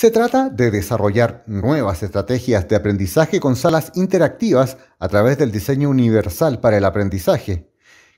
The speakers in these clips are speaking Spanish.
Se trata de desarrollar nuevas estrategias de aprendizaje con salas interactivas a través del diseño universal para el aprendizaje,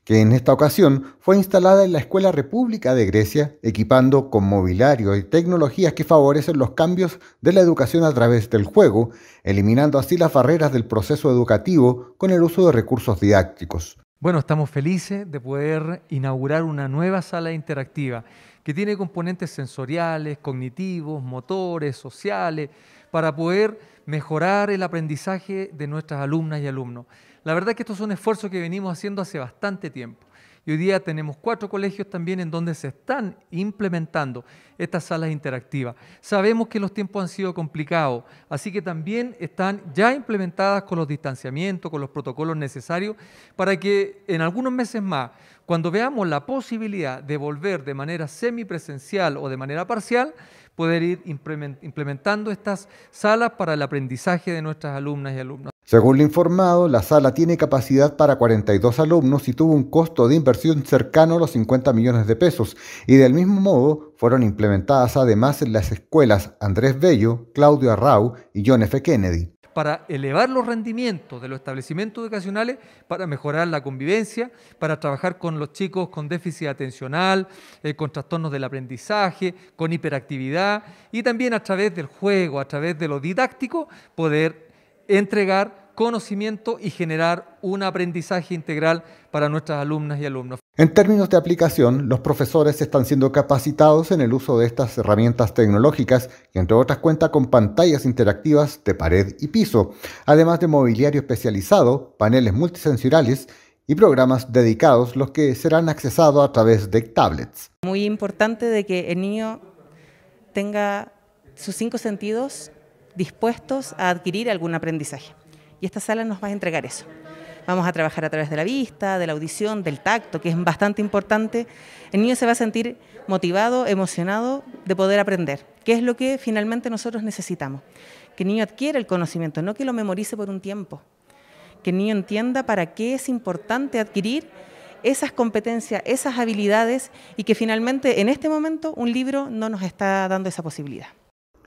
que en esta ocasión fue instalada en la Escuela República de Grecia, equipando con mobiliario y tecnologías que favorecen los cambios de la educación a través del juego, eliminando así las barreras del proceso educativo con el uso de recursos didácticos. Bueno, estamos felices de poder inaugurar una nueva sala interactiva que tiene componentes sensoriales, cognitivos, motores, sociales, para poder mejorar el aprendizaje de nuestras alumnas y alumnos. La verdad es que esto es un esfuerzo que venimos haciendo hace bastante tiempo. Y hoy día tenemos cuatro colegios también en donde se están implementando estas salas interactivas. Sabemos que los tiempos han sido complicados, así que también están ya implementadas con los distanciamientos, con los protocolos necesarios, para que en algunos meses más, cuando veamos la posibilidad de volver de manera semipresencial o de manera parcial, poder ir implementando estas salas para el aprendizaje de nuestras alumnas y alumnos. Según lo informado, la sala tiene capacidad para 42 alumnos y tuvo un costo de inversión cercano a los 50 millones de pesos, y del mismo modo fueron implementadas además en las escuelas Andrés Bello, Claudio Arrau y John F. Kennedy. Para elevar los rendimientos de los establecimientos educacionales, para mejorar la convivencia, para trabajar con los chicos con déficit atencional, eh, con trastornos del aprendizaje, con hiperactividad y también a través del juego, a través de lo didáctico, poder entregar conocimiento y generar un aprendizaje integral para nuestras alumnas y alumnos. En términos de aplicación, los profesores están siendo capacitados en el uso de estas herramientas tecnológicas, que entre otras cuenta con pantallas interactivas de pared y piso, además de mobiliario especializado, paneles multisensoriales y programas dedicados, los que serán accesados a través de tablets. Muy importante de que el niño tenga sus cinco sentidos dispuestos a adquirir algún aprendizaje. Y esta sala nos va a entregar eso. Vamos a trabajar a través de la vista, de la audición, del tacto, que es bastante importante. El niño se va a sentir motivado, emocionado de poder aprender, ¿Qué es lo que finalmente nosotros necesitamos. Que el niño adquiera el conocimiento, no que lo memorice por un tiempo. Que el niño entienda para qué es importante adquirir esas competencias, esas habilidades y que finalmente en este momento un libro no nos está dando esa posibilidad.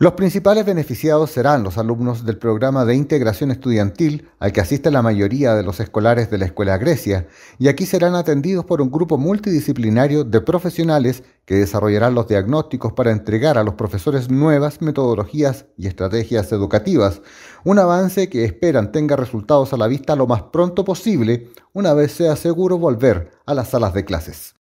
Los principales beneficiados serán los alumnos del programa de integración estudiantil al que asiste la mayoría de los escolares de la Escuela Grecia, y aquí serán atendidos por un grupo multidisciplinario de profesionales que desarrollarán los diagnósticos para entregar a los profesores nuevas metodologías y estrategias educativas, un avance que esperan tenga resultados a la vista lo más pronto posible una vez sea seguro volver a las salas de clases.